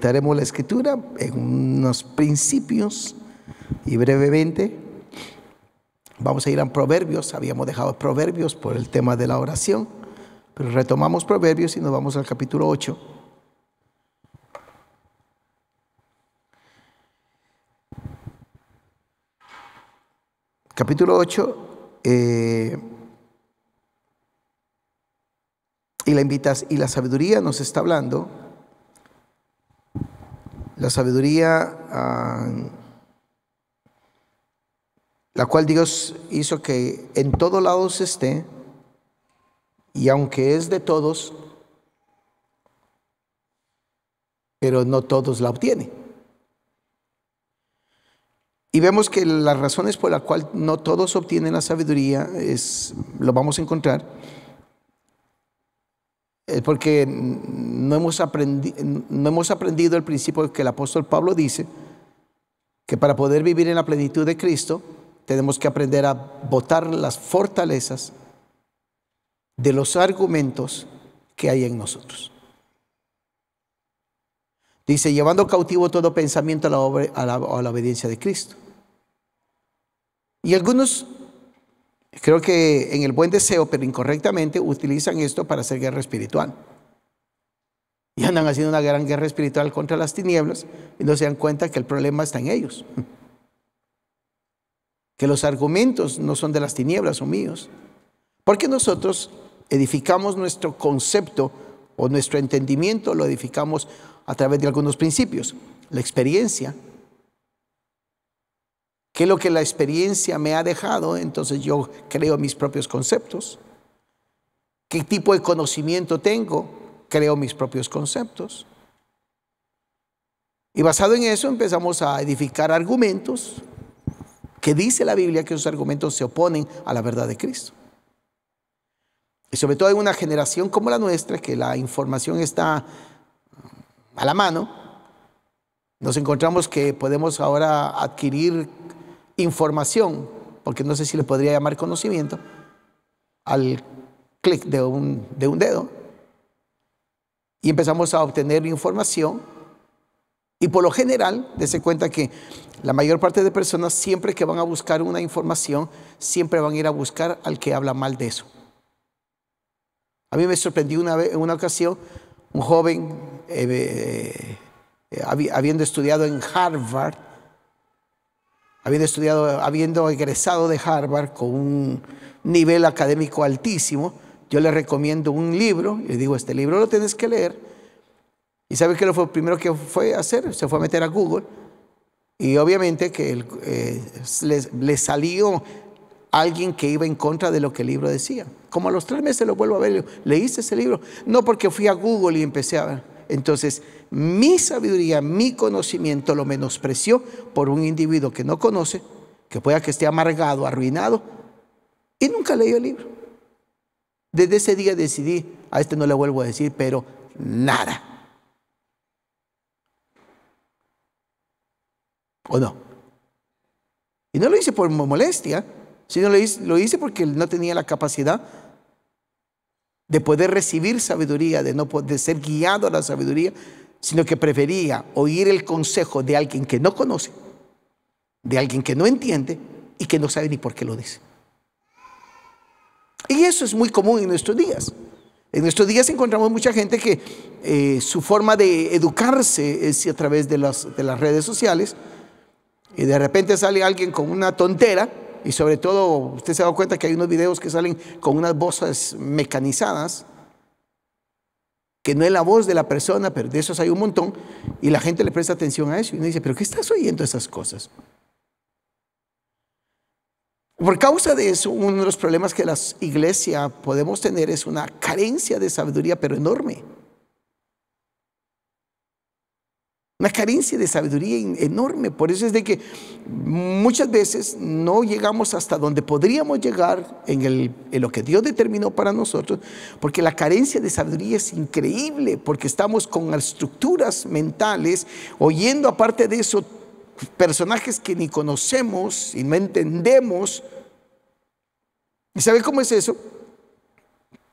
meditaremos la escritura en unos principios y brevemente vamos a ir a Proverbios, habíamos dejado Proverbios por el tema de la oración, pero retomamos Proverbios y nos vamos al capítulo 8. Capítulo 8, eh, y, la invitas, y la sabiduría nos está hablando la sabiduría, ah, la cual Dios hizo que en todos lados esté, y aunque es de todos, pero no todos la obtienen. Y vemos que las razones por las cuales no todos obtienen la sabiduría es, lo vamos a encontrar porque no hemos, no hemos aprendido el principio que el apóstol Pablo dice, que para poder vivir en la plenitud de Cristo tenemos que aprender a botar las fortalezas de los argumentos que hay en nosotros. Dice, llevando cautivo todo pensamiento a la, a la obediencia de Cristo. Y algunos Creo que en el buen deseo, pero incorrectamente, utilizan esto para hacer guerra espiritual. Y andan haciendo una gran guerra espiritual contra las tinieblas y no se dan cuenta que el problema está en ellos. Que los argumentos no son de las tinieblas, o míos. Porque nosotros edificamos nuestro concepto o nuestro entendimiento, lo edificamos a través de algunos principios. La experiencia, ¿Qué es lo que la experiencia me ha dejado? Entonces yo creo mis propios conceptos. ¿Qué tipo de conocimiento tengo? Creo mis propios conceptos. Y basado en eso empezamos a edificar argumentos que dice la Biblia que esos argumentos se oponen a la verdad de Cristo. Y sobre todo en una generación como la nuestra, que la información está a la mano, nos encontramos que podemos ahora adquirir información, porque no sé si le podría llamar conocimiento, al clic de un, dedo y empezamos a obtener información y por lo general, dése cuenta que la mayor parte de personas siempre que van a buscar una información, siempre van a ir a buscar al que habla mal de eso. A mí me sorprendió una, vez, en una ocasión un joven, eh, eh, eh, habiendo estudiado en Harvard, habiendo estudiado, habiendo egresado de Harvard con un nivel académico altísimo, yo le recomiendo un libro, le digo, este libro lo tienes que leer. ¿Y sabes qué fue lo primero que fue a hacer? Se fue a meter a Google. Y obviamente que eh, le, salió alguien que iba en contra de lo que el libro decía. Como a los tres meses lo vuelvo a ver, ¿leíste ese libro? No, porque fui a Google y empecé a ver. Entonces, mi sabiduría, mi conocimiento lo menospreció por un individuo que no conoce, que pueda que esté amargado, arruinado, y nunca leyó el libro. Desde ese día decidí, a este no le vuelvo a decir, pero nada. ¿O no? Y no lo hice por molestia, sino lo hice, lo hice porque no tenía la capacidad de poder recibir sabiduría, de no poder ser guiado a la sabiduría, sino que prefería oír el consejo de alguien que no conoce, de alguien que no entiende y que no sabe ni por qué lo dice. Y eso es muy común en nuestros días. En nuestros días encontramos mucha gente que eh, su forma de educarse es a través de las, de las redes sociales y de repente sale alguien con una tontera y sobre todo usted se ha dado cuenta que hay unos videos que salen con unas voces mecanizadas, que no es la voz de la persona, pero de esos hay un montón, y la gente le presta atención a eso y uno dice, pero ¿qué estás oyendo esas cosas? Por causa de eso, uno de los problemas que las iglesias podemos tener es una carencia de sabiduría, pero enorme. Una carencia de sabiduría enorme. Por eso es de que muchas veces no llegamos hasta donde podríamos llegar en, lo que Dios determinó para nosotros, porque la carencia de sabiduría es increíble, porque estamos con estructuras mentales, oyendo aparte de eso personajes que ni conocemos y no entendemos. ¿Y sabe cómo es eso?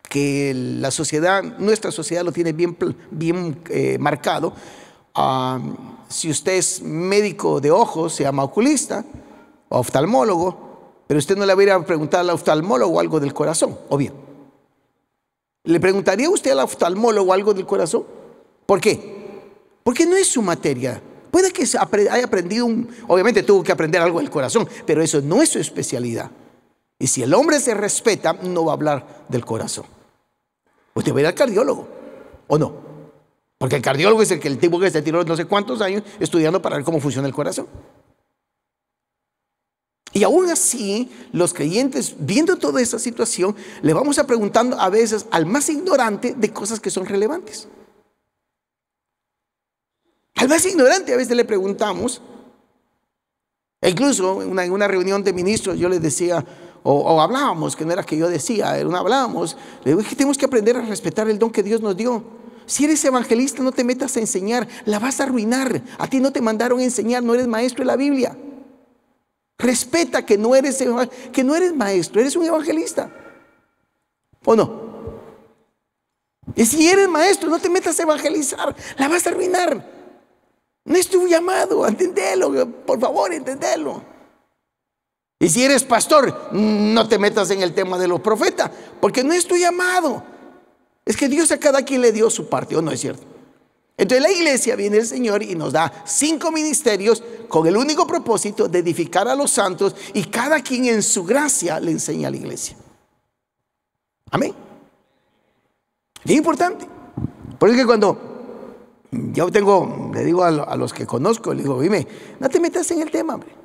Que la sociedad, nuestra sociedad lo tiene bien, bien eh, marcado si usted es médico de ojos, se llama oculista o oftalmólogo, pero usted no le va preguntado al oftalmólogo algo del corazón, obvio. ¿Le preguntaría usted al oftalmólogo algo del corazón? ¿Por qué? Porque no es su materia. Puede que haya aprendido un, obviamente tuvo que aprender algo del corazón, pero eso no es su especialidad. Y si el hombre se respeta, no va a hablar del corazón. Usted va a ir al cardiólogo, ¿o no? Porque el cardiólogo es el que el tipo que se tiró no sé cuántos años estudiando para ver cómo funciona el corazón. Y aún así, los creyentes, viendo toda esa situación, le vamos a preguntando a veces al más ignorante de cosas que son relevantes. Al más ignorante a veces le preguntamos, e incluso en una, reunión de ministros yo les decía, o, hablábamos, que no era que yo decía, era hablábamos, le digo, es que tenemos que aprender a respetar el don que Dios nos dio. Si eres evangelista, no te metas a enseñar, la vas a arruinar. A ti no te mandaron a enseñar, no eres maestro de la Biblia. Respeta que no eres, que no eres maestro, eres un evangelista. ¿O no? Y si eres maestro, no te metas a evangelizar, la vas a arruinar. No es tu llamado, entendelo, por favor, entendelo. Y si eres pastor, no te metas en el tema de los profetas, porque no es tu llamado. Es que Dios a cada quien le dio su parte, ¿o no es cierto? Entonces la iglesia viene el Señor y nos da cinco ministerios con el único propósito de edificar a los santos y cada quien en su gracia le enseña a la iglesia. Amén. Es importante. Por eso que cuando yo tengo, le digo a, los que conozco, le digo, dime, no te metas en el tema, hombre.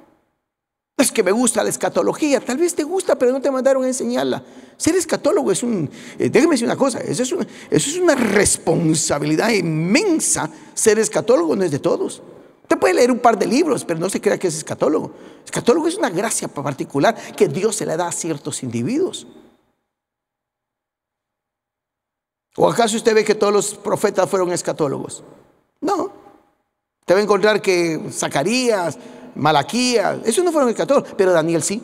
Es que me gusta la escatología. Tal vez te gusta, pero no te mandaron a enseñarla. Ser escatólogo es un, eh, déjeme decir una cosa, eso es, una responsabilidad inmensa. Ser escatólogo no es de todos. Te puede leer un par de libros, pero no se crea que es escatólogo. Escatólogo es una gracia particular que Dios se le da a ciertos individuos. ¿O acaso usted ve que todos los profetas fueron escatólogos? No. Te va a encontrar que Zacarías, Malaquía, esos no fueron escatólogos, pero Daniel sí.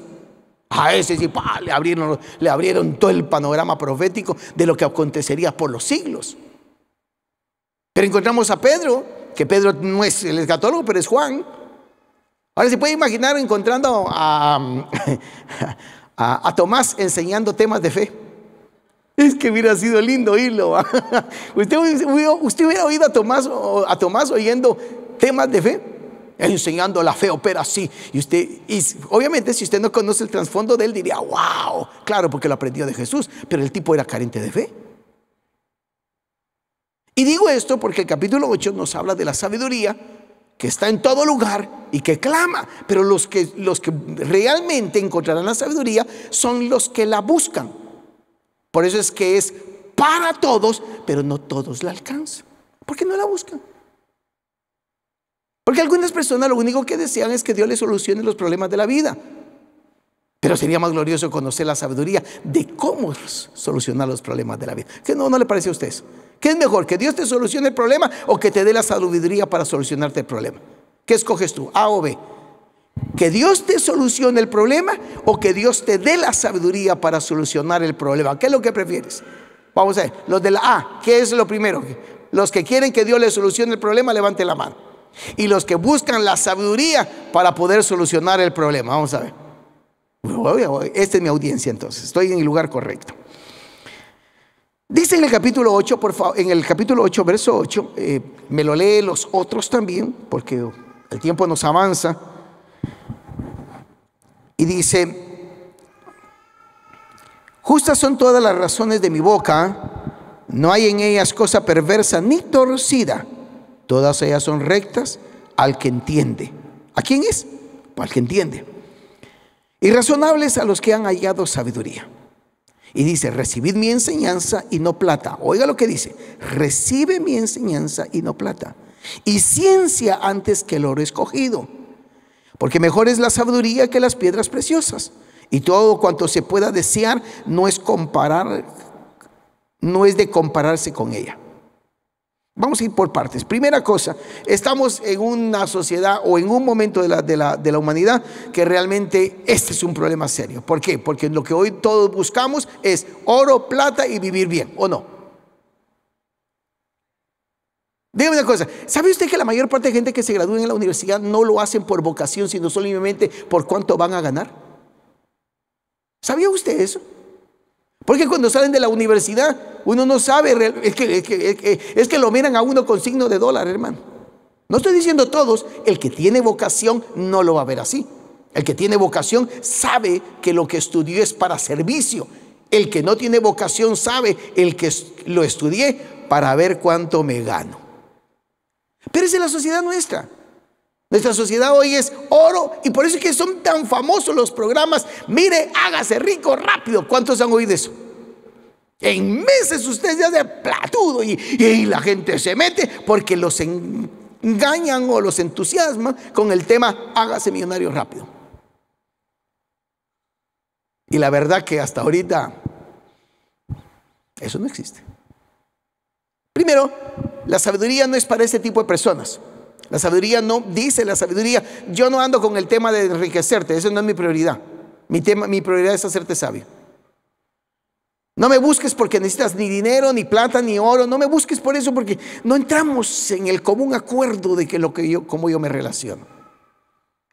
A ese sí, le, abrieron, todo el panorama profético de lo que acontecería por los siglos. Pero encontramos a Pedro, que Pedro no es el escatólogo, pero es Juan. Ahora se puede imaginar encontrando a, a, Tomás enseñando temas de fe. Es que hubiera sido lindo oírlo. ¿Usted, usted hubiera oído a Tomás, a Tomás oyendo temas de fe enseñando la fe opera así. Y usted, y obviamente, si usted no conoce el trasfondo de él, diría, wow, claro, porque lo aprendió de Jesús, pero el tipo era carente de fe. Y digo esto porque el capítulo 8 nos habla de la sabiduría que está en todo lugar y que clama, pero los que, los que realmente encontrarán la sabiduría son los que la buscan. Por eso es que es para todos, pero no todos la alcanzan. porque no la buscan? Porque algunas personas lo único que desean es que Dios les solucione los problemas de la vida. Pero sería más glorioso conocer la sabiduría de cómo solucionar los problemas de la vida. ¿Qué no, no le parece a ustedes? ¿Qué es mejor? ¿Que Dios te solucione el problema o que te dé la sabiduría para solucionarte el problema? ¿Qué escoges tú? A o B. ¿Que Dios te solucione el problema o que Dios te dé la sabiduría para solucionar el problema? ¿Qué es lo que prefieres? Vamos a ver, los de la A, ¿qué es lo primero? Los que quieren que Dios les solucione el problema, levante la mano y los que buscan la sabiduría para poder solucionar el problema. Vamos a ver. Esta es mi audiencia entonces, estoy en el lugar correcto. Dice en el capítulo 8, por favor, en el capítulo 8, verso 8, eh, me lo lee los otros también, porque el tiempo nos avanza. Y dice, justas son todas las razones de mi boca, no hay en ellas cosa perversa ni torcida. Todas ellas son rectas al que entiende. ¿A quién es? Pues al que entiende. Y razonables a los que han hallado sabiduría. Y dice, recibid mi enseñanza y no plata. Oiga lo que dice, recibe mi enseñanza y no plata. Y ciencia antes que el oro escogido. Porque mejor es la sabiduría que las piedras preciosas. Y todo cuanto se pueda desear no es comparar, no es de compararse con ella. Vamos a ir por partes. Primera cosa, estamos en una sociedad o en un momento de la, humanidad que realmente este es un problema serio. ¿Por qué? Porque lo que hoy todos buscamos es oro, plata y vivir bien, ¿o no? Dígame una cosa, ¿sabe usted que la mayor parte de gente que se gradúa en la universidad no lo hacen por vocación, sino solamente por cuánto van a ganar? ¿Sabía usted eso? Porque cuando salen de la universidad, uno no sabe, es que, es que, lo miran a uno con signo de dólar, hermano. No estoy diciendo todos, el que tiene vocación no lo va a ver así. El que tiene vocación sabe que lo que estudió es para servicio. El que no tiene vocación sabe el que lo estudié para ver cuánto me gano. Pero es en la sociedad nuestra. Nuestra sociedad hoy es oro y por eso es que son tan famosos los programas. Mire, hágase rico rápido. ¿Cuántos han oído eso? En meses usted ya de platudo y, y la gente se mete porque los engañan o los entusiasman con el tema hágase millonario rápido. Y la verdad que hasta ahorita eso no existe. Primero, la sabiduría no es para ese tipo de personas. La sabiduría no dice la sabiduría, yo no ando con el tema de enriquecerte, eso no es mi prioridad. Mi, tema, mi prioridad es hacerte sabio. No me busques porque necesitas ni dinero, ni plata, ni oro. No me busques por eso porque no entramos en el común acuerdo de que lo que yo, cómo yo me relaciono.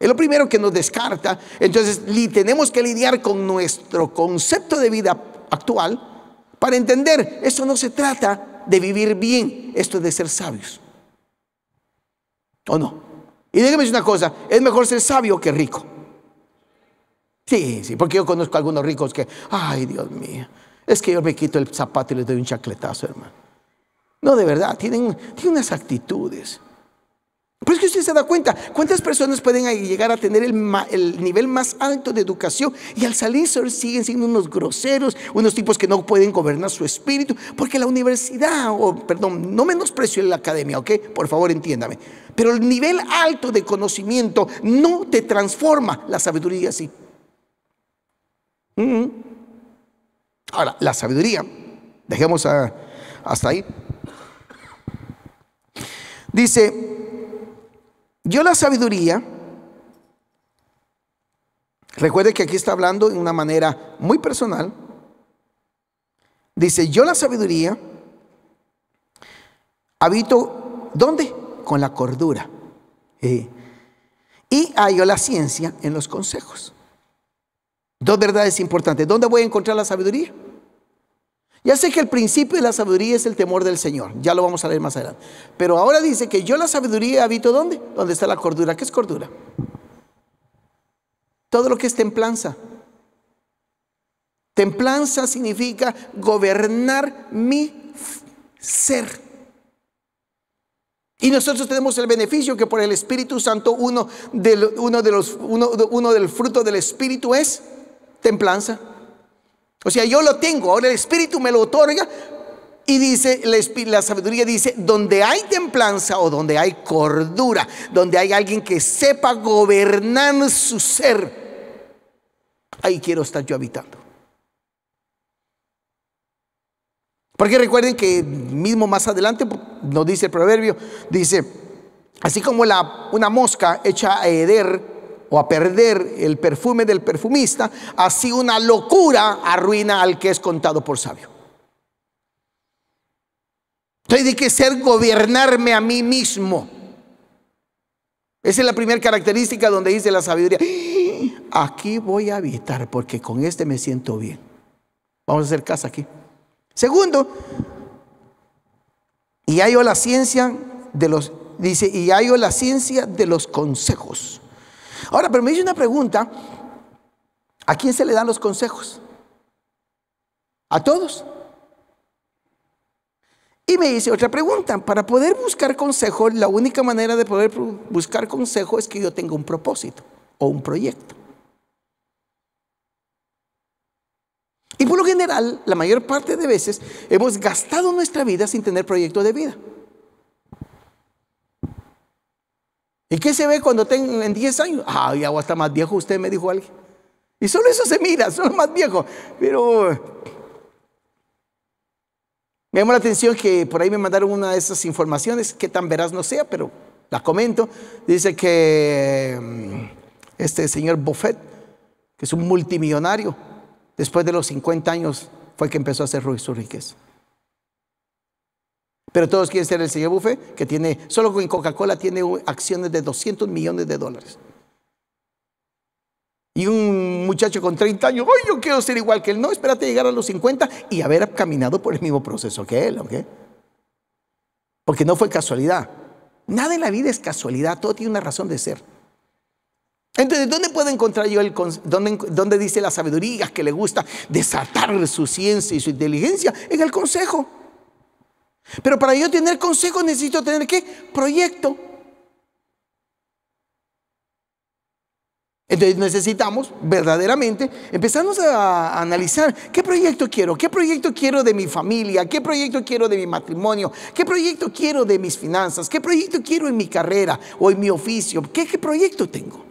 Es lo primero que nos descarta. Entonces tenemos que lidiar con nuestro concepto de vida actual para entender, eso no se trata de vivir bien, esto es de ser sabios. ¿O no? Y déjeme decir una cosa, es mejor ser sabio que rico. Sí, sí, porque yo conozco a algunos ricos que, ay Dios mío, es que yo me quito el zapato y les doy un chacletazo, hermano. No, de verdad, tienen, tienen unas actitudes. Pues que usted se da cuenta, ¿cuántas personas pueden llegar a tener el, nivel más alto de educación y al salir siguen siendo unos groseros, unos tipos que no pueden gobernar su espíritu? Porque la universidad, o perdón, no menosprecio la academia, ¿ok? Por favor, entiéndame. Pero el nivel alto de conocimiento no te transforma la sabiduría así. Ahora, la sabiduría, dejemos a, hasta ahí. Dice, yo la sabiduría, recuerde que aquí está hablando de una manera muy personal, dice, yo la sabiduría habito, ¿dónde? Con la cordura. Eh, y hallo la ciencia en los consejos. Dos verdades importantes. ¿Dónde voy a encontrar la sabiduría? Ya sé que el principio de la sabiduría es el temor del Señor, ya lo vamos a leer más adelante. Pero ahora dice que yo la sabiduría habito ¿dónde? Donde está la cordura. ¿Qué es cordura? Todo lo que es templanza. Templanza significa gobernar mi ser. Y nosotros tenemos el beneficio que por el Espíritu Santo uno, del, uno, de los, uno, uno del fruto del Espíritu es templanza. O sea, yo lo tengo, ahora el Espíritu me lo otorga y dice, la sabiduría dice, donde hay templanza o donde hay cordura, donde hay alguien que sepa gobernar su ser, ahí quiero estar yo habitando. Porque recuerden que mismo más adelante pues, nos dice el proverbio, dice, así como la, una mosca hecha a heder, o a perder el perfume del perfumista, así una locura arruina al que es contado por sabio. Entonces hay que ser gobernarme a mí mismo. Esa es la primera característica donde dice la sabiduría. Aquí voy a habitar porque con este me siento bien. Vamos a hacer casa aquí. Segundo, y hay la ciencia de los, dice, y hallo la ciencia de los consejos. Ahora, pero me hice una pregunta, ¿a quién se le dan los consejos? ¿A todos? Y me dice otra pregunta, para poder buscar consejo, la única manera de poder buscar consejo es que yo tenga un propósito o un proyecto. Y por lo general, la mayor parte de veces hemos gastado nuestra vida sin tener proyecto de vida. ¿Y qué se ve cuando tengo en 10 años? Ah, ya está más viejo usted, me dijo alguien. Y solo eso se mira, solo más viejo. Pero me llamó la atención que por ahí me mandaron una de esas informaciones, que tan veraz no sea, pero la comento. Dice que mm, este señor Buffett, que es un multimillonario, después de los 50 años fue que empezó a hacer su riqueza. Pero todos quieren ser el señor Buffet que tiene, solo con Coca-Cola tiene acciones de 200 millones de dólares. Y un muchacho con 30 años, hoy yo quiero ser igual que él. No, espérate llegar a los 50 y haber caminado por el mismo proceso que él, ¿ok? Porque no fue casualidad. Nada en la vida es casualidad, todo tiene una razón de ser. Entonces, ¿dónde puedo encontrar yo el dónde, dónde dice la sabiduría que le gusta desatar su ciencia y su inteligencia? En el consejo. Pero para yo tener consejo necesito tener qué? Proyecto. Entonces necesitamos verdaderamente empezarnos a analizar qué proyecto quiero, qué proyecto quiero de mi familia, qué proyecto quiero de mi matrimonio, qué proyecto quiero de mis finanzas, qué proyecto quiero en mi carrera o en mi oficio, qué, qué proyecto tengo.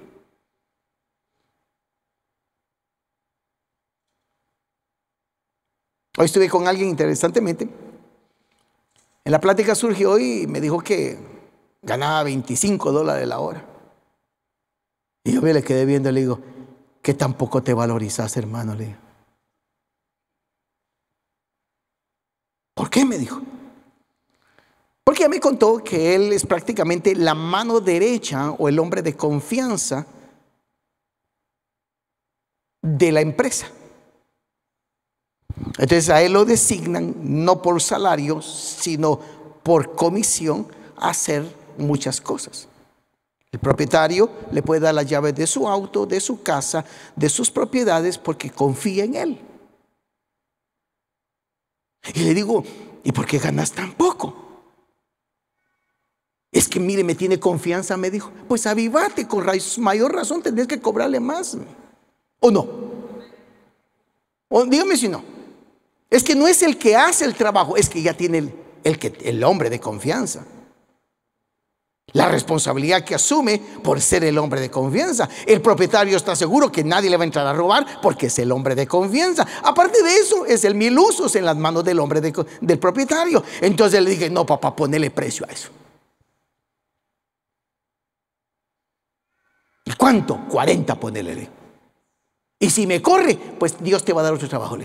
Hoy estuve con alguien interesantemente en la plática surgió hoy y me dijo que ganaba 25 dólares la hora. Y yo me le quedé viendo y le digo, que tampoco te valorizas, hermano. Le digo. ¿Por qué? Me dijo. Porque me contó que él es prácticamente la mano derecha o el hombre de confianza de la empresa. Entonces a él lo designan no por salario, sino por comisión a hacer muchas cosas. El propietario le puede dar la llave de su auto, de su casa, de sus propiedades porque confía en él. Y le digo, ¿y por qué ganas tan poco? Es que mire, me tiene confianza, me dijo. Pues avivate, con mayor razón tendrías que cobrarle más. ¿O no? dígame si no. Es que no es el que hace el trabajo, es que ya tiene el, hombre de confianza. La responsabilidad que asume por ser el hombre de confianza. El propietario está seguro que nadie le va a entrar a robar porque es el hombre de confianza. Aparte de eso, es el mil usos en las manos del hombre del propietario. Entonces le dije, no, papá, ponele precio a eso. ¿Y cuánto? 40 ponele. Y si me corre, pues Dios te va a dar otro trabajo.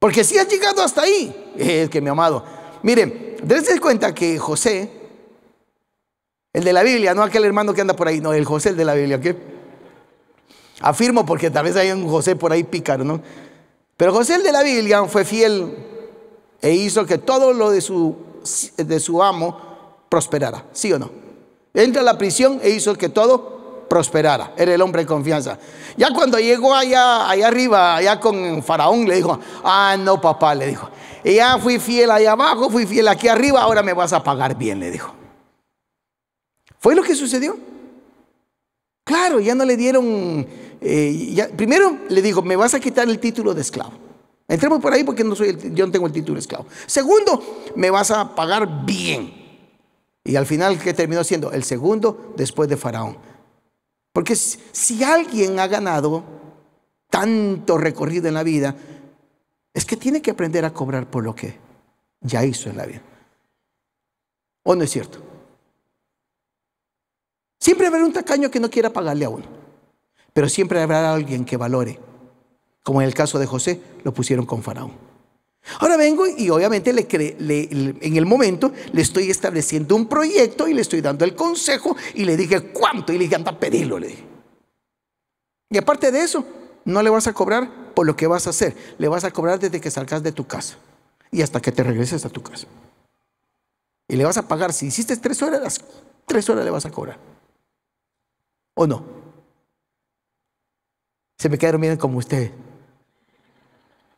Porque si has llegado hasta ahí, es que mi amado. Miren, dense cuenta que José, el de la Biblia, no aquel hermano que anda por ahí, no, el José, de la Biblia, ¿qué? Afirmo porque tal vez hay un José por ahí pícaro, ¿no? Pero José, el de la Biblia, fue fiel e hizo que todo lo de su, de su amo prosperara, ¿sí o no? Entra a la prisión e hizo que todo prosperara. Era el hombre de confianza. Ya cuando llegó allá, allá arriba, allá con Faraón, le dijo, ah, no, papá, le dijo, ya fui fiel allá abajo, fui fiel aquí arriba, ahora me vas a pagar bien, le dijo. ¿Fue lo que sucedió? Claro, ya no le dieron, eh, primero le dijo, me vas a quitar el título de esclavo. Entremos por ahí porque no soy yo no tengo el título de esclavo. Segundo, me vas a pagar bien. Y al final, ¿qué terminó siendo? El segundo después de Faraón. Porque si alguien ha ganado tanto recorrido en la vida, es que tiene que aprender a cobrar por lo que ya hizo en la vida. ¿O no es cierto? Siempre habrá un tacaño que no quiera pagarle a uno, pero siempre habrá alguien que valore, como en el caso de José, lo pusieron con Faraón. Ahora vengo y obviamente en el momento le estoy estableciendo un proyecto y le estoy dando el consejo y le dije cuánto y le dije anda a pedirlo. Le Y aparte de eso, no le vas a cobrar por lo que vas a hacer, le vas a cobrar desde que salgas de tu casa y hasta que te regreses a tu casa. Y le vas a pagar, si hiciste tres horas, tres horas le vas a cobrar. ¿O no? Se me quedaron miren como usted...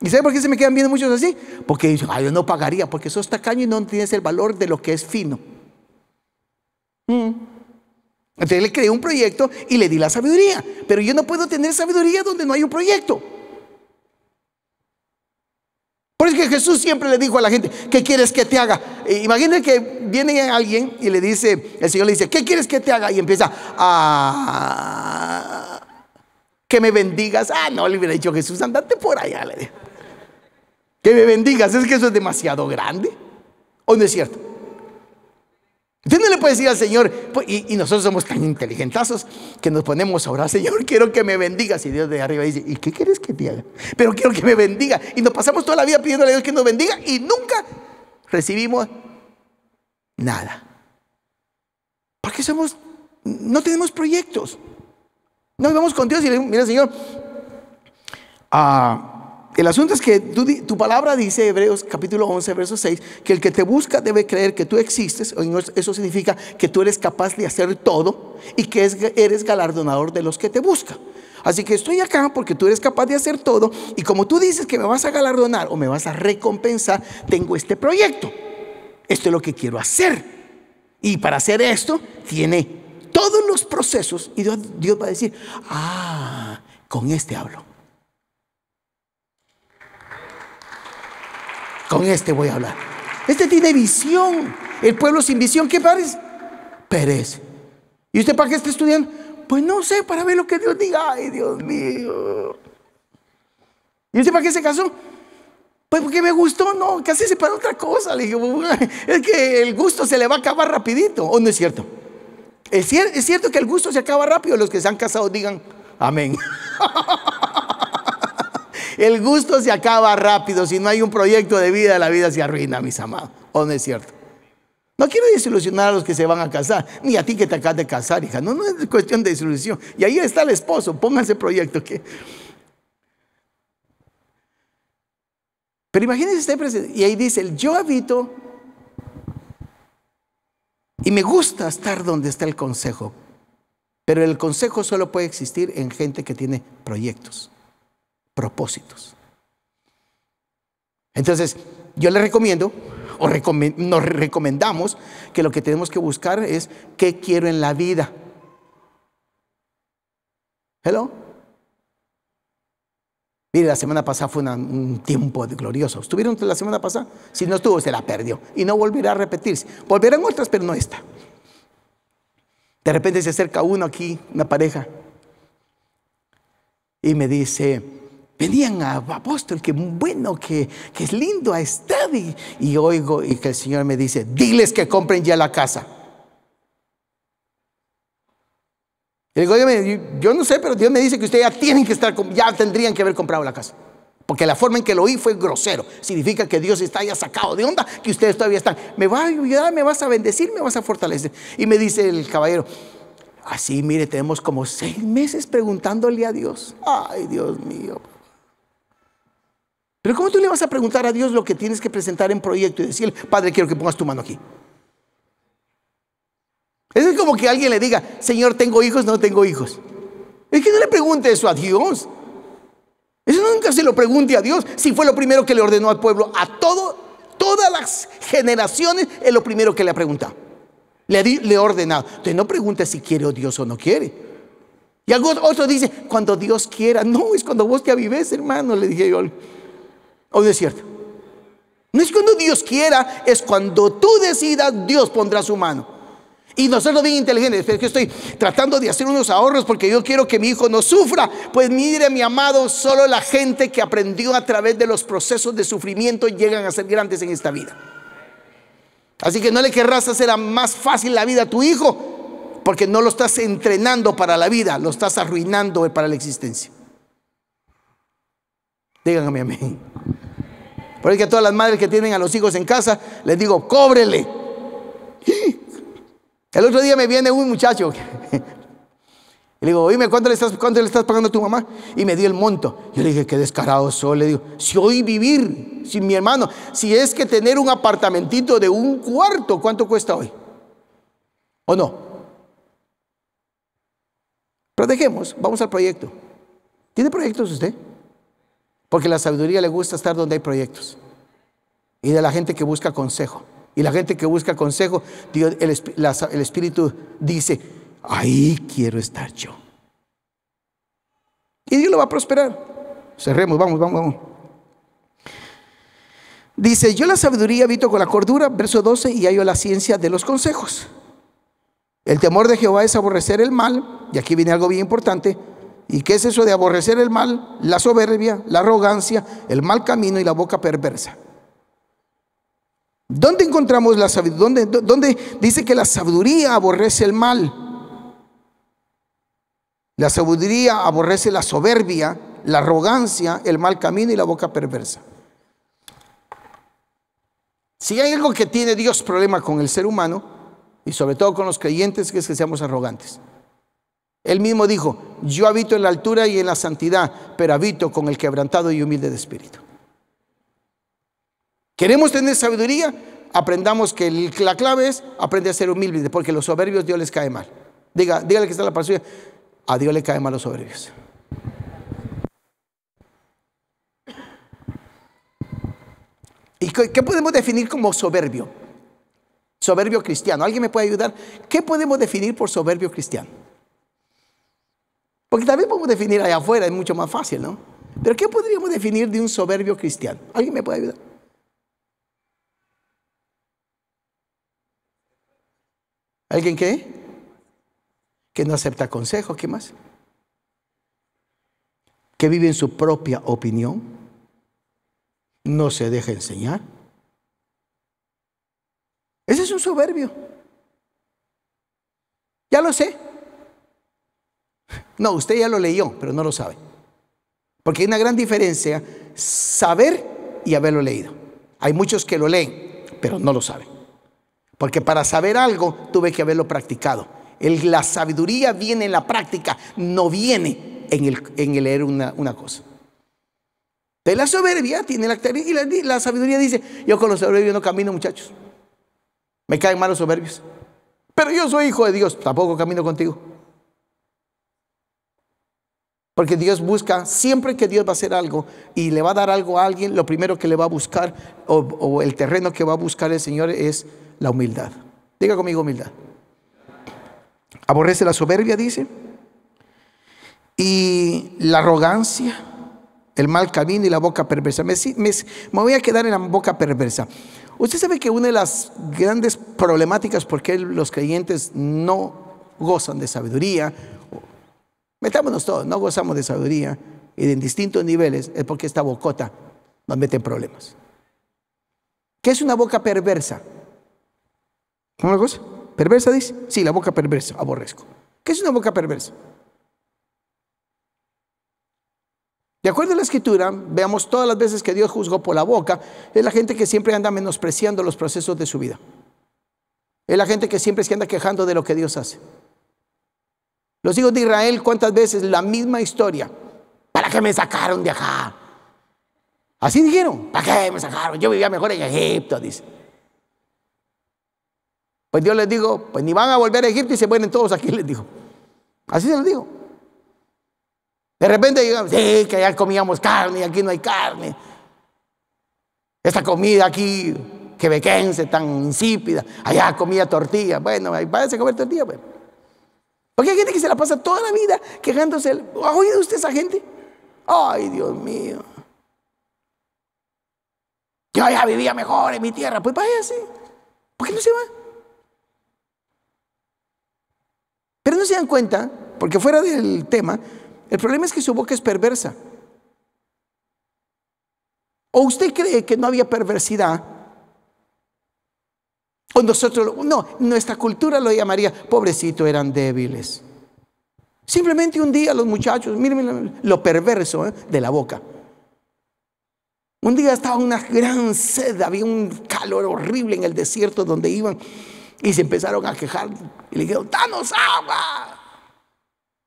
¿Y sabe por qué se me quedan viendo muchos así? Porque dicen, ay, yo no pagaría, porque sos tacaño y no tienes el valor de lo que es fino. Mm. Entonces le creé un proyecto y le di la sabiduría. Pero yo no puedo tener sabiduría donde no hay un proyecto. Por eso que Jesús siempre le dijo a la gente, ¿qué quieres que te haga? Eh, imagínate que viene alguien y le dice, el Señor le dice, ¿qué quieres que te haga? Y empieza a... Ah, que me bendigas. Ah, no, le hubiera dicho Jesús, andate por allá, le que me bendigas, es que eso es demasiado grande. ¿O no es cierto? Usted no le puede decir al Señor, pues, y, nosotros somos tan inteligentazos que nos ponemos a orar, Señor, quiero que me bendigas. Y Dios de arriba dice, ¿y qué quieres que te haga? Pero quiero que me bendiga. Y nos pasamos toda la vida pidiéndole a Dios que nos bendiga y nunca recibimos nada. ¿Para qué somos? No tenemos proyectos. Nos vamos con Dios y le mira, Señor, ah, el asunto es que tu, palabra dice, Hebreos capítulo 11, verso 6, que el que te busca debe creer que tú existes, eso significa que tú eres capaz de hacer todo y que eres galardonador de los que te buscan. Así que estoy acá porque tú eres capaz de hacer todo y como tú dices que me vas a galardonar o me vas a recompensar, tengo este proyecto. Esto es lo que quiero hacer. Y para hacer esto, tiene todos los procesos y Dios, Dios va a decir, ah, con este hablo Con este voy a hablar. Este tiene visión. El pueblo sin visión, ¿qué parece? Pérez ¿Y usted para qué está estudiando? Pues no sé, para ver lo que Dios diga. Ay, Dios mío. ¿Y usted para qué se casó? Pues porque me gustó, no, se para otra cosa. Le dije, es que el gusto se le va a acabar rapidito. ¿O oh, no es cierto? ¿Es, es cierto que el gusto se acaba rápido. Los que se han casado digan, amén. El gusto se acaba rápido. Si no hay un proyecto de vida, la vida se arruina, mis amados. ¿O no es cierto? No quiero desilusionar a los que se van a casar, ni a ti que te acabas de casar, hija. No, no es cuestión de desilusión. Y ahí está el esposo. Pónganse proyecto. Pero imagínense usted presente. Y ahí dice, yo habito y me gusta estar donde está el consejo. Pero el consejo solo puede existir en gente que tiene proyectos propósitos. Entonces, yo les recomiendo, o nos recomendamos, que lo que tenemos que buscar es qué quiero en la vida. Hello. Mire, la semana pasada fue un tiempo glorioso. ¿Estuvieron la semana pasada? Si no estuvo, se la perdió. Y no volverá a repetirse. Volverán otras, pero no esta. De repente se acerca uno aquí, una pareja, y me dice, Venían a apóstol, que bueno, que, es lindo a estado. Y, oigo y que el Señor me dice, diles que compren ya la casa. digo, yo no sé, pero Dios me dice que ustedes ya tienen que estar, ya tendrían que haber comprado la casa. Porque la forma en que lo oí fue grosero. Significa que Dios está ya sacado de onda, que ustedes todavía están. Me vas a ayudar, me vas a bendecir, me vas a fortalecer. Y me dice el caballero, así mire, tenemos como seis meses preguntándole a Dios. Ay, Dios mío. Pero ¿cómo tú le vas a preguntar a Dios lo que tienes que presentar en proyecto y decirle, Padre, quiero que pongas tu mano aquí? Eso es como que alguien le diga, Señor, tengo hijos, no tengo hijos. Es que no le pregunte eso a Dios. Eso nunca se lo pregunte a Dios. Si fue lo primero que le ordenó al pueblo, a todo, todas las generaciones es lo primero que le ha preguntado. Le, le ha ordenado. Entonces no pregunte si quiere o Dios o no quiere. Y algo otro dice, cuando Dios quiera. No, es cuando vos te avives, hermano, le dije yo. ¿O no es cierto? No es cuando Dios quiera, es cuando tú decidas, Dios pondrá su mano. Y nosotros bien inteligentes, pero es que estoy tratando de hacer unos ahorros porque yo quiero que mi hijo no sufra. Pues mire, mi amado, solo la gente que aprendió a través de los procesos de sufrimiento llegan a ser grandes en esta vida. Así que no le querrás hacer más fácil la vida a tu hijo, porque no lo estás entrenando para la vida, lo estás arruinando para la existencia. Díganme amén. Por eso que a todas las madres que tienen a los hijos en casa, les digo, cóbrele. El otro día me viene un muchacho. Y le digo, dime ¿cuánto le, estás, le estás pagando a tu mamá? Y me dio el monto. Yo le dije, qué descarado soy. Le digo, si hoy vivir, sin mi hermano, si es que tener un apartamentito de un cuarto, ¿cuánto cuesta hoy? ¿O no? dejemos, vamos al proyecto. ¿Tiene proyectos usted? Porque la sabiduría le gusta estar donde hay proyectos. Y de la gente que busca consejo. Y la gente que busca consejo, el, Espíritu dice, ahí quiero estar yo. Y Dios lo va a prosperar. Cerremos, vamos, vamos, vamos. Dice, yo la sabiduría habito con la cordura, verso 12, y hallo la ciencia de los consejos. El temor de Jehová es aborrecer el mal, y aquí viene algo bien importante, ¿Y qué es eso de aborrecer el mal? La soberbia, la arrogancia, el mal camino y la boca perversa. ¿Dónde encontramos la sabiduría? ¿Dónde, dice que la sabiduría aborrece el mal? La sabiduría aborrece la soberbia, la arrogancia, el mal camino y la boca perversa. Si hay algo que tiene Dios problema con el ser humano, y sobre todo con los creyentes, es que seamos arrogantes. Él mismo dijo, yo habito en la altura y en la santidad, pero habito con el quebrantado y humilde de espíritu. ¿Queremos tener sabiduría? Aprendamos que la clave es aprender a ser humilde, porque los soberbios Dios les cae mal. Diga, dígale que está la pasión. A Dios le cae mal los soberbios. ¿Y qué podemos definir como soberbio? Soberbio cristiano. ¿Alguien me puede ayudar? ¿Qué podemos definir por soberbio cristiano? Porque también podemos definir allá afuera, es mucho más fácil, ¿no? Pero ¿qué podríamos definir de un soberbio cristiano? ¿Alguien me puede ayudar? ¿Alguien qué? Que no acepta consejos, ¿qué más? Que vive en su propia opinión, no se deja enseñar. Ese es un soberbio. Ya lo sé, no, usted ya lo leyó, pero no lo sabe. Porque hay una gran diferencia saber y haberlo leído. Hay muchos que lo leen, pero no lo saben. Porque para saber algo tuve que haberlo practicado. la sabiduría viene en la práctica, no viene en el, leer una, cosa. De la soberbia tiene la y la, la sabiduría dice, yo con los soberbios no camino, muchachos. Me caen mal los soberbios. Pero yo soy hijo de Dios, tampoco camino contigo. Porque Dios busca, siempre que Dios va a hacer algo y le va a dar algo a alguien, lo primero que le va a buscar o, el terreno que va a buscar el Señor es la humildad. Diga conmigo humildad. Aborrece la soberbia, dice. Y la arrogancia, el mal camino y la boca perversa. Me, me, me voy a quedar en la boca perversa. Usted sabe que una de las grandes problemáticas porque los creyentes no gozan de sabiduría Metámonos todos, no gozamos de sabiduría y en distintos niveles es porque esta bocota nos mete en problemas. ¿Qué es una boca perversa? ¿Cómo la cosa? ¿Perversa dice? Sí, la boca perversa, aborrezco. ¿Qué es una boca perversa? De acuerdo a la escritura, veamos todas las veces que Dios juzgó por la boca, es la gente que siempre anda menospreciando los procesos de su vida. Es la gente que siempre se anda quejando de lo que Dios hace. Los hijos de Israel, ¿cuántas veces? La misma historia. ¿Para qué me sacaron de acá? Así dijeron. ¿Para qué me sacaron? Yo vivía mejor en Egipto, dice. Pues Dios les digo, pues ni van a volver a Egipto y se ponen todos aquí, les digo. Así se los digo. De repente llegan, sí, que allá comíamos carne y aquí no hay carne. Esta comida aquí quebequense tan insípida, allá comía tortilla. Bueno, váyanse a comer tortilla, pues. Porque hay gente que se la pasa toda la vida quejándose. ¿Ha oído usted esa gente? Ay, Dios mío. Yo ya vivía mejor en mi tierra. Pues váyase. ¿Por qué no se va? Pero no se dan cuenta, porque fuera del tema, el problema es que su boca es perversa. ¿O usted cree que no había perversidad o nosotros, no, nuestra cultura lo llamaría, pobrecito, eran débiles. Simplemente un día los muchachos, miren, lo perverso ¿eh? de la boca. Un día estaba una gran sed, había un calor horrible en el desierto donde iban y se empezaron a quejar y le dijeron, danos agua.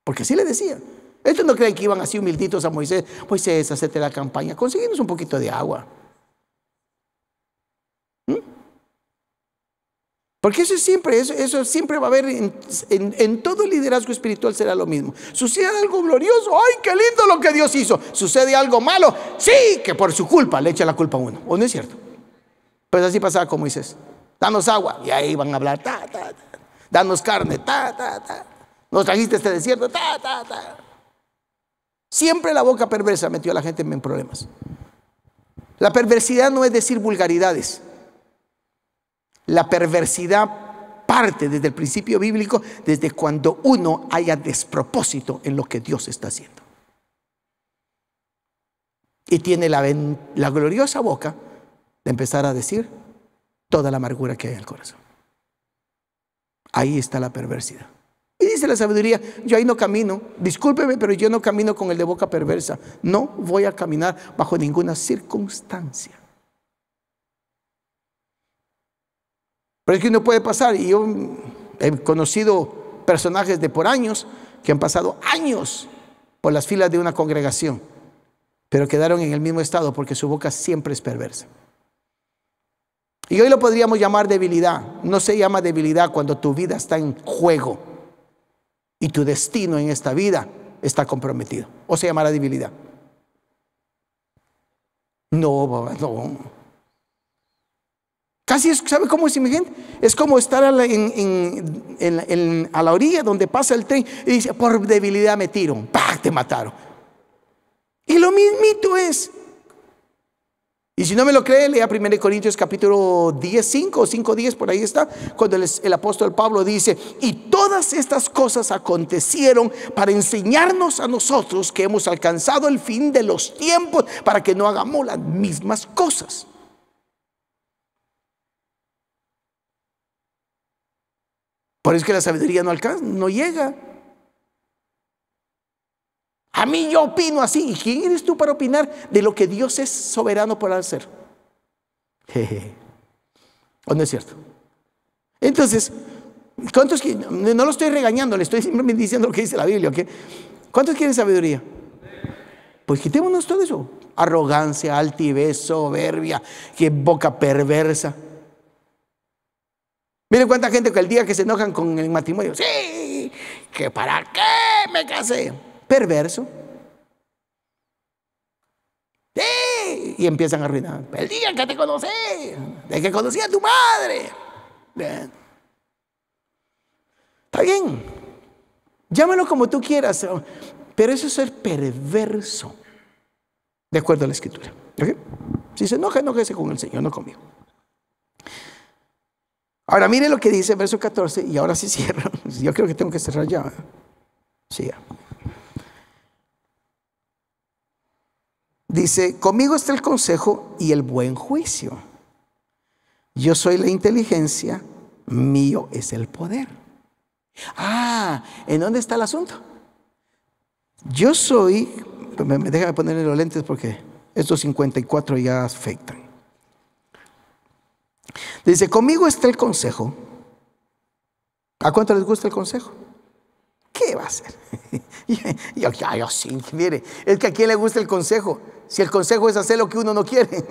Porque así le decían. Estos no creen que iban así humilditos a Moisés. Moisés, hacete la campaña, Conseguimos un poquito de agua. Porque eso es siempre, eso, siempre va a haber en, todo liderazgo espiritual será lo mismo. Sucede algo glorioso, ¡ay, qué lindo lo que Dios hizo! Sucede algo malo, sí, que por su culpa le echa la culpa a uno, ¿o no es cierto? Pues así pasaba como dices Danos agua, y ahí van a hablar, Danos carne, ta, Nos trajiste este desierto, ta, ta, ta. Siempre la boca perversa metió a la gente en problemas. La perversidad no es decir vulgaridades. La perversidad parte desde el principio bíblico, desde cuando uno haya despropósito en lo que Dios está haciendo. Y tiene la, gloriosa boca de empezar a decir toda la amargura que hay en el corazón. Ahí está la perversidad. Y dice la sabiduría, yo ahí no camino, discúlpeme, pero yo no camino con el de boca perversa. No voy a caminar bajo ninguna circunstancia. Pero es que uno puede pasar, y yo he conocido personajes de por años que han pasado años por las filas de una congregación, pero quedaron en el mismo estado porque su boca siempre es perversa. Y hoy lo podríamos llamar debilidad. No se llama debilidad cuando tu vida está en juego y tu destino en esta vida está comprometido. O se llamará debilidad. No, no. Casi, es, ¿sabe cómo es gente? Es como estar a la, orilla donde pasa el tren y dice, por debilidad me tiró, ¡pah! Te mataron. Y lo mismito es. Y si no me lo cree, lea 1 Corintios capítulo 10, 5 o 5, 10, por ahí está, cuando el apóstol Pablo dice, y todas estas cosas acontecieron para enseñarnos a nosotros que hemos alcanzado el fin de los tiempos, para que no hagamos las mismas cosas. Por eso es que la sabiduría no alcanza, no llega. A mí yo opino así. ¿Y quién eres tú para opinar de lo que Dios es soberano para hacer? ¿O no es cierto? Entonces, ¿cuántos quieren? No lo estoy regañando, le estoy simplemente diciendo lo que dice la Biblia. ¿Cuántos quieren sabiduría? Pues quitémonos todo eso. Arrogancia, altivez, soberbia, que boca perversa. Miren cuánta gente que el día que se enojan con el matrimonio, sí, que para qué me casé. Perverso. Sí, y empiezan a arruinar. El día que te conocí, de que conocí a tu madre. Está bien. Llámalo como tú quieras, pero eso es ser perverso, de acuerdo a la escritura. Si se enoja, enojese con el Señor, no conmigo. Ahora mire lo que dice verso 14 y ahora sí cierro. Yo creo que tengo que cerrar ya. Sí. Dice, conmigo está el consejo y el buen juicio. Yo soy la inteligencia, mío es el poder. Ah, ¿en dónde está el asunto? Yo soy, pues, déjame ponerle los lentes porque estos 54 ya afectan. Dice, conmigo está el consejo. ¿A cuánto les gusta el consejo? ¿Qué va a hacer? yo, yo, yo sí, mire, es que a quién le gusta el consejo. Si el consejo es hacer lo que uno no quiere.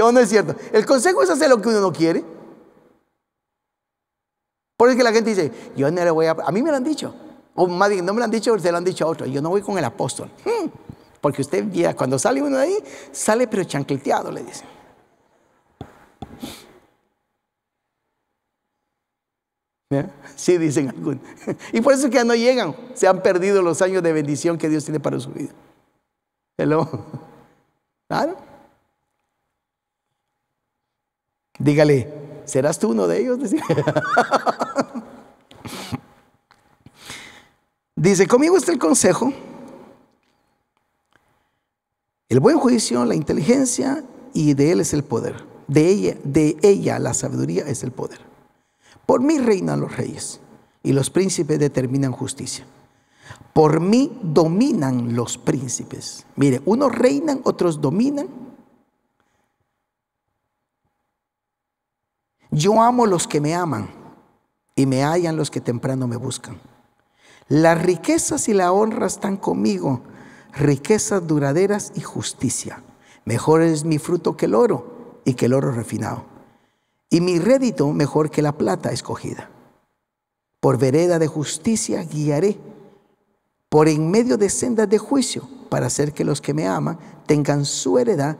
¿O no es cierto? El consejo es hacer lo que uno no quiere. Por eso que la gente dice, yo no le voy a... A mí me lo han dicho. O más bien, no me lo han dicho, se lo han dicho a otro. Yo no voy con el apóstol. Porque usted, cuando sale uno de ahí, sale pero chancleteado, le dicen. Sí, dicen algunos. Y por eso que no llegan. Se han perdido los años de bendición que Dios tiene para su vida. Hello. Claro. Dígale, ¿serás tú uno de ellos? Dice, conmigo está el consejo, el buen juicio, la inteligencia, y de él es el poder. De ella, de ella la sabiduría es el poder. Por mí reinan los reyes y los príncipes determinan justicia. Por mí dominan los príncipes. Mire, unos reinan, otros dominan. Yo amo los que me aman y me hallan los que temprano me buscan. Las riquezas y la honra están conmigo, riquezas duraderas y justicia. Mejor es mi fruto que el oro y que el oro refinado y mi rédito mejor que la plata escogida. Por vereda de justicia guiaré, por en medio de sendas de juicio, para hacer que los que me aman tengan su heredad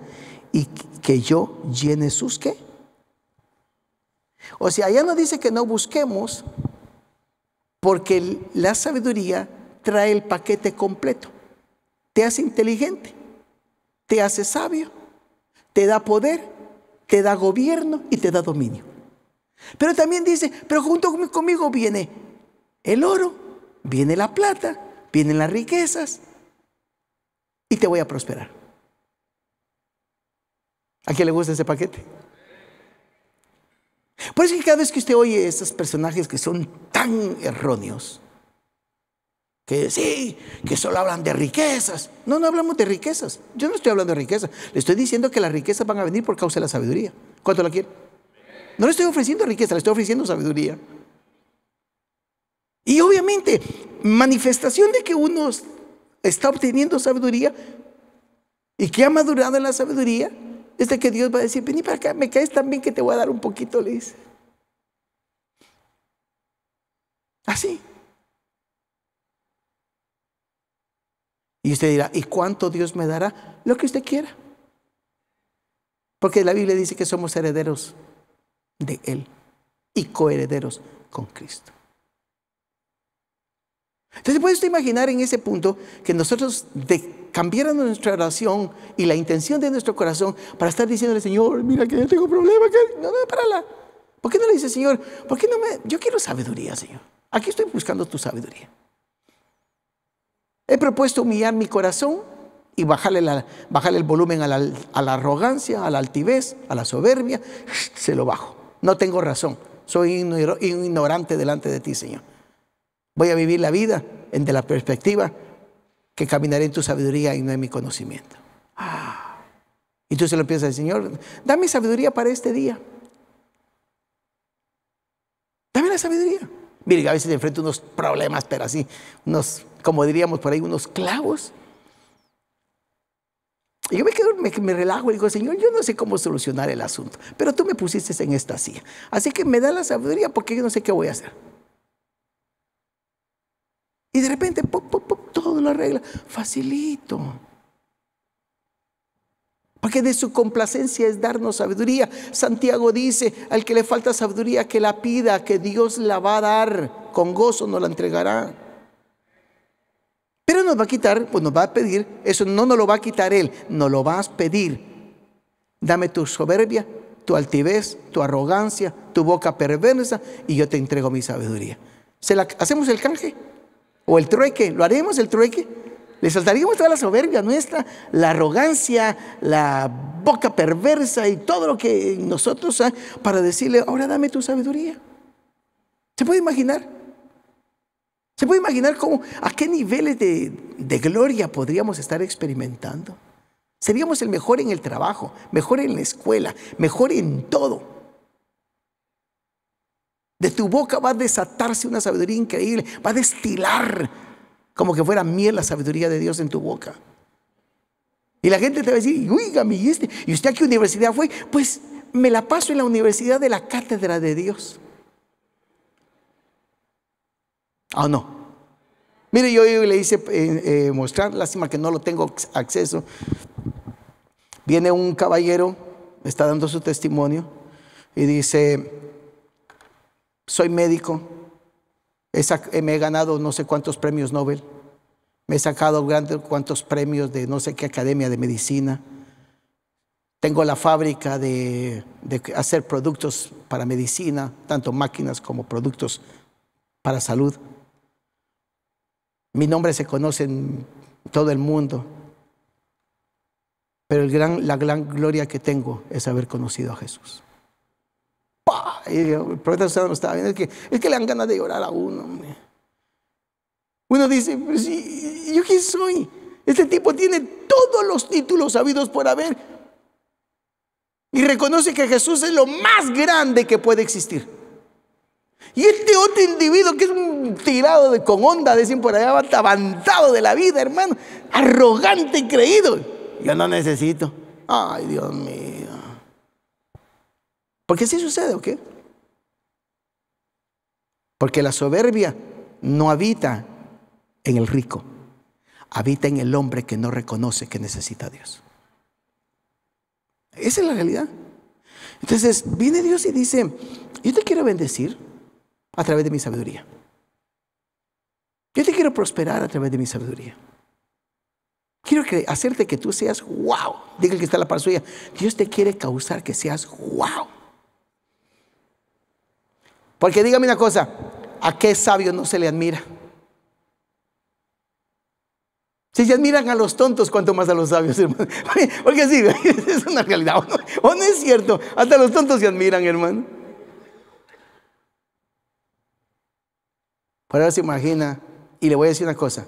y que yo llene sus qué. O sea, allá no dice que no busquemos porque la sabiduría trae el paquete completo. Te hace inteligente, te hace sabio, te da poder, te da gobierno y te da dominio. Pero también dice, pero junto conmigo viene el oro, viene la plata, vienen las riquezas y te voy a prosperar. ¿A quién le gusta ese paquete? Por eso que cada vez que usted oye esos personajes que son tan erróneos, que sí, que solo hablan de riquezas. No, no hablamos de riquezas. Yo no estoy hablando de riquezas. Le estoy diciendo que las riquezas van a venir por causa de la sabiduría. ¿Cuánto la quiere? No le estoy ofreciendo riqueza, le estoy ofreciendo sabiduría. Y obviamente, manifestación de que uno está obteniendo sabiduría y que ha madurado en la sabiduría, es de que Dios va a decir, vení para acá, me caes tan bien que te voy a dar un poquito, le dice. Así. Y usted dirá, ¿y cuánto Dios me dará? Lo que usted quiera. Porque la Biblia dice que somos herederos de Él y coherederos con Cristo. Entonces puede usted imaginar en ese punto que nosotros de nuestra oración y la intención de nuestro corazón para estar diciéndole, Señor, mira que yo tengo problema, que no, no, parala. ¿Por qué no le dice, Señor, por qué no me, yo quiero sabiduría, Señor? Aquí estoy buscando tu sabiduría. He propuesto humillar mi corazón y bajarle, el volumen a la, arrogancia, a la altivez, a la soberbia. Se lo bajo. No tengo razón. Soy un ignorante delante de ti, Señor. Voy a vivir la vida de la perspectiva que caminaré en tu sabiduría y no en mi conocimiento. Y tú se lo piensas, Señor, dame sabiduría para este día. Dame la sabiduría. Mire, a veces enfrento unos problemas, pero así, unos como diríamos por ahí, unos clavos. Y yo me quedo, me, relajo y digo, Señor, yo no sé cómo solucionar el asunto, pero tú me pusiste en esta silla. Así que me da la sabiduría porque yo no sé qué voy a hacer. Y de repente, pop, pop, pop, todo lo arregla. Facilito. Porque de su complacencia es darnos sabiduría. Santiago dice, al que le falta sabiduría, que la pida, que Dios la va a dar. Con gozo nos la entregará. Pero nos va a quitar, pues nos va a pedir, eso no nos lo va a quitar Él, nos lo vas a pedir. Dame tu soberbia, tu altivez, tu arrogancia, tu boca perversa y yo te entrego mi sabiduría. ¿Hacemos el canje? ¿O el trueque? ¿Lo haremos el trueque? Le saltaríamos toda la soberbia nuestra, la arrogancia, la boca perversa y todo lo que nosotros hay para decirle, ahora dame tu sabiduría. ¿Se puede imaginar? ¿Se puede imaginar a qué niveles de, gloria podríamos estar experimentando? Seríamos el mejor en el trabajo, mejor en la escuela, mejor en todo. De tu boca va a desatarse una sabiduría increíble, va a destilar como que fuera miel la sabiduría de Dios en tu boca. Y la gente te va a decir, oiga, mi ¿y este, usted a qué universidad fue? Pues me la paso en la universidad de la cátedra de Dios. ¿O ah, no? Mire, yo, le hice eh, eh, mostrar, lástima que no lo tengo acceso. Viene un caballero, está dando su testimonio y dice, soy médico, eh, me he ganado no sé cuántos premios Nobel, me he sacado grandes premios de no sé qué academia de medicina, tengo la fábrica de hacer productos para medicina, tanto máquinas como productos para salud. Mi nombre se conoce en todo el mundo. Pero la gran gloria que tengo es haber conocido a Jesús. el profeta no estaba viendo. Es que, le dan ganas de llorar a uno. Uno dice, Pues ¿yo quién soy? Este tipo tiene todos los títulos sabidos por haber. Y reconoce que Jesús es lo más grande que puede existir. Y este otro individuo que es un tirado de, con onda, decían por allá, avanzado de la vida, hermano, arrogante y creído. Yo no necesito. Ay, Dios mío. Porque así sucede, ¿o qué? Porque la soberbia no habita en el rico, habita en el hombre que no reconoce que necesita a Dios. Esa es la realidad. Entonces viene Dios y dice, yo te quiero bendecir a través de mi sabiduría. Yo te quiero prosperar a través de mi sabiduría. Quiero hacerte que tú seas wow. Diga el que está la par suya. Dios te quiere causar que seas wow. Porque dígame una cosa, ¿a qué sabio no se le admira? Si se admiran a los tontos, cuanto más a los sabios, hermano. Porque sí, es una realidad. ¿O no es cierto? Hasta los tontos se admiran, hermano. Por ahora se imagina, y le voy a decir una cosa,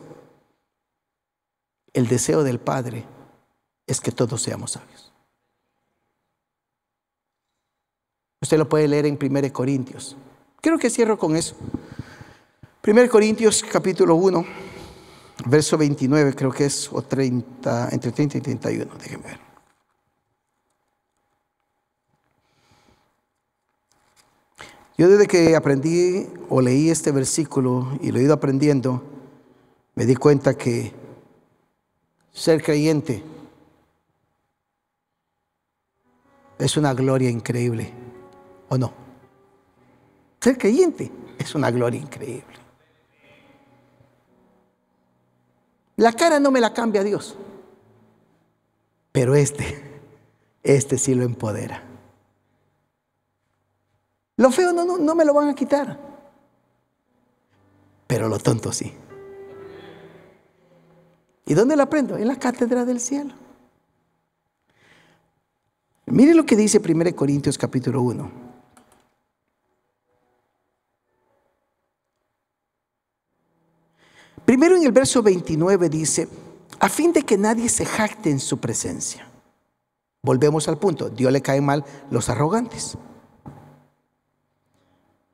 el deseo del Padre es que todos seamos sabios. Usted lo puede leer en 1 Corintios. Creo que cierro con eso. 1 Corintios capítulo 1, verso 29, creo que es, o 30, entre 30 y 31, déjenme ver. Yo desde que aprendí o leí este versículo y lo he ido aprendiendo, me di cuenta que ser creyente es una gloria increíble, ¿o no? Ser creyente es una gloria increíble. La cara no me la cambia Dios, pero este, este sí lo empodera. Lo feo no, no, no me lo van a quitar, pero lo tonto sí. ¿Y dónde lo aprendo? En la cátedra del cielo. Mire lo que dice 1 Corintios capítulo 1. Primero en el verso 29 dice, a fin de que nadie se jacte en su presencia. Volvemos al punto, Dios le cae mal los arrogantes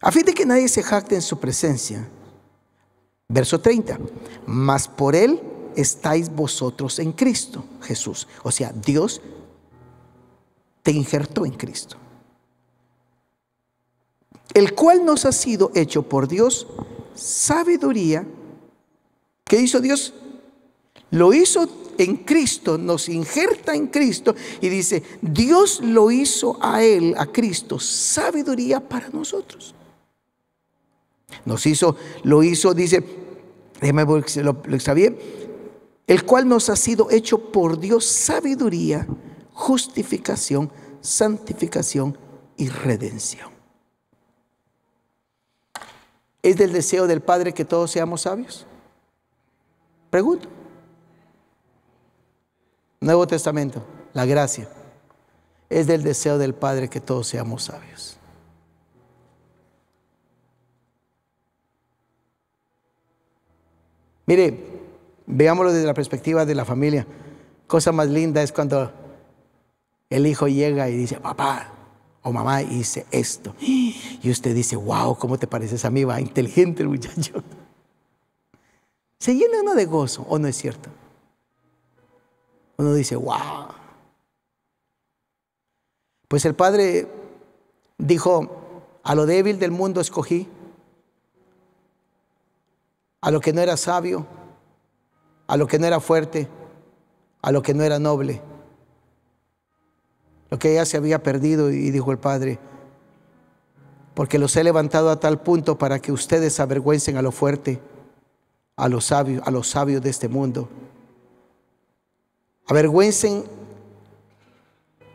a fin de que nadie se jacte en su presencia. Verso 30, mas por él estáis vosotros en Cristo Jesús. O sea, Dios te injertó en Cristo. El cual nos ha sido hecho por Dios sabiduría. ¿Qué hizo Dios? Lo hizo en Cristo, nos injerta en Cristo y dice, Dios lo hizo a él, a Cristo, sabiduría para nosotros. Nos hizo, lo hizo, dice, déjame lo, el cual nos ha sido hecho por Dios sabiduría, justificación, santificación y redención. ¿Es del deseo del Padre que todos seamos sabios? Pregunto. Nuevo Testamento, la gracia. Es del deseo del Padre que todos seamos sabios. Mire, veámoslo desde la perspectiva de la familia. Cosa más linda es cuando el hijo llega y dice, papá o mamá dice esto. Y usted dice, wow, ¿cómo te pareces a mí? Va, inteligente el muchacho. Se llena uno de gozo, ¿o no es cierto? Uno dice, wow. Pues el Padre dijo, a lo débil del mundo escogí a lo que no era sabio, a lo que no era fuerte, a lo que no era noble, lo que ya se había perdido y dijo el Padre, porque los he levantado a tal punto para que ustedes avergüencen a lo fuerte, a los sabios, a los sabios de este mundo. Avergüencen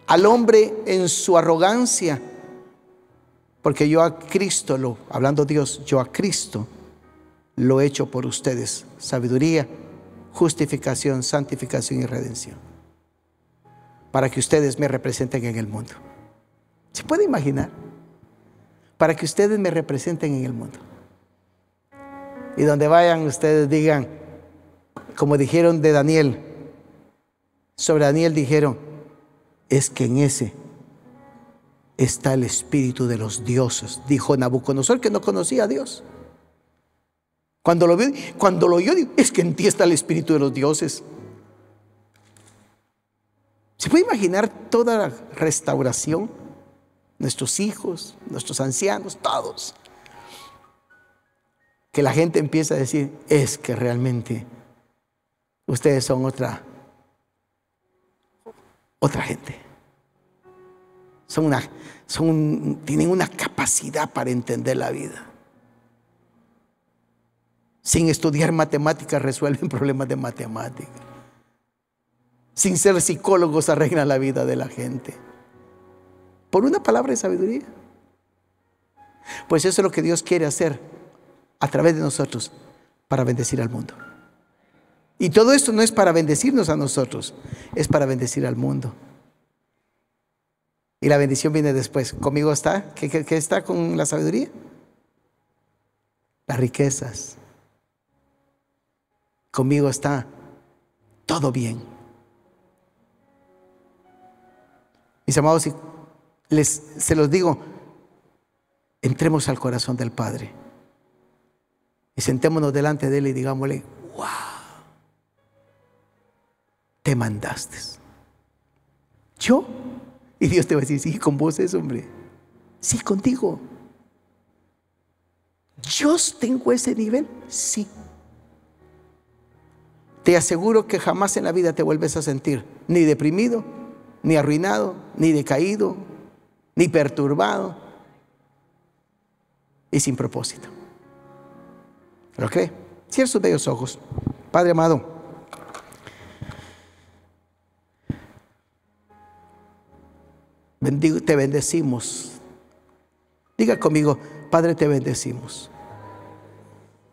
al hombre en su arrogancia, porque yo a Cristo lo, hablando Dios, yo a Cristo lo hecho por ustedes. Sabiduría, justificación, santificación y redención. Para que ustedes me representen en el mundo. ¿Se puede imaginar? Para que ustedes me representen en el mundo. Y donde vayan ustedes digan, como dijeron de Daniel, sobre Daniel dijeron, es que en ese está el espíritu de los dioses, dijo Nabucodonosor que no conocía a Dios. Cuando lo, veo, cuando lo oyó, es que en ti está el Espíritu de los dioses. ¿Se puede imaginar toda la restauración? Nuestros hijos, nuestros ancianos, todos. Que la gente empieza a decir, es que realmente ustedes son otra, otra gente. Son una, son, tienen una capacidad para entender la vida. Sin estudiar matemáticas resuelven problemas de matemáticas. Sin ser psicólogos arreglan la vida de la gente. Por una palabra de sabiduría. Pues eso es lo que Dios quiere hacer a través de nosotros para bendecir al mundo. Y todo esto no es para bendecirnos a nosotros, es para bendecir al mundo. Y la bendición viene después. ¿Conmigo está? qué está con la sabiduría? Las riquezas. Conmigo está todo bien. Mis amados, les, se los digo, entremos al corazón del Padre y sentémonos delante de Él y digámosle, wow, te mandaste. ¿Yo? Y Dios te va a decir, sí, con vos es, hombre. Sí, contigo. ¿Yo tengo ese nivel? Sí. Te aseguro que jamás en la vida te vuelves a sentir ni deprimido, ni arruinado, ni decaído, ni perturbado y sin propósito. ¿Lo cree? Cierra sus bellos ojos. Padre amado, te bendecimos. Diga conmigo, Padre, te bendecimos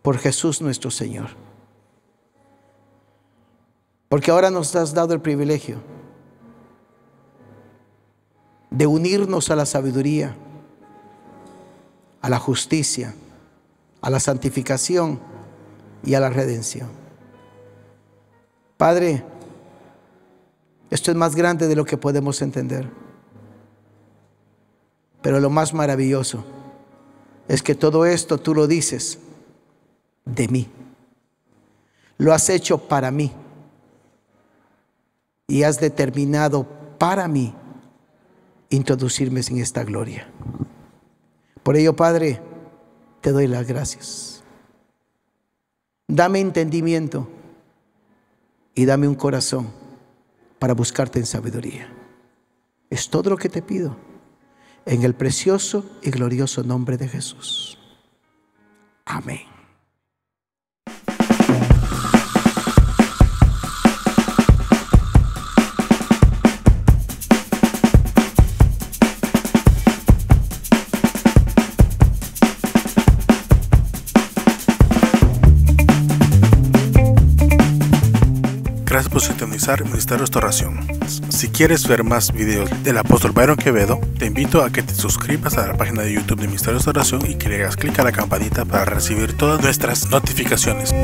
por Jesús nuestro Señor. Porque ahora nos has dado el privilegio de unirnos a la sabiduría, a la justicia, a la santificación y a la redención. Padre, esto es más grande de lo que podemos entender. Pero lo más maravilloso es que todo esto tú lo dices de mí. Lo has hecho para mí y has determinado para mí introducirme en esta gloria. Por ello, Padre, te doy las gracias. Dame entendimiento y dame un corazón para buscarte en sabiduría. Es todo lo que te pido en el precioso y glorioso nombre de Jesús. Amén. positivizar pues, ministerio de Oración. Si quieres ver más videos del apóstol Byron Quevedo, te invito a que te suscribas a la página de YouTube de ministerio de Oración y que le hagas clic a la campanita para recibir todas nuestras notificaciones.